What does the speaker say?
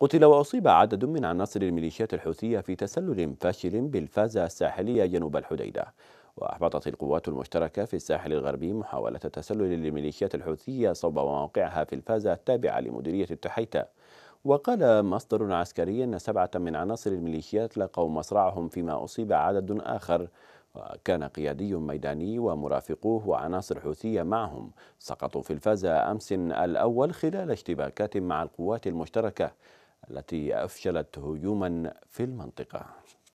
قتل وأصيب عدد من عناصر الميليشيات الحوثية في تسلل فاشل بالفازة الساحلية جنوب الحديدة وأحبطت القوات المشتركة في الساحل الغربي محاولة تسلل الميليشيات الحوثية صوب مواقعها في الفازة التابعة لمديرية التحيتة وقال مصدر عسكري أن سبعة من عناصر الميليشيات لقوا مصرعهم فيما أصيب عدد آخر وكان قيادي ميداني ومرافقوه وعناصر حوثية معهم سقطوا في الفازة أمس الأول خلال اشتباكات مع القوات المشتركة التي أفشلت هجوما في المنطقة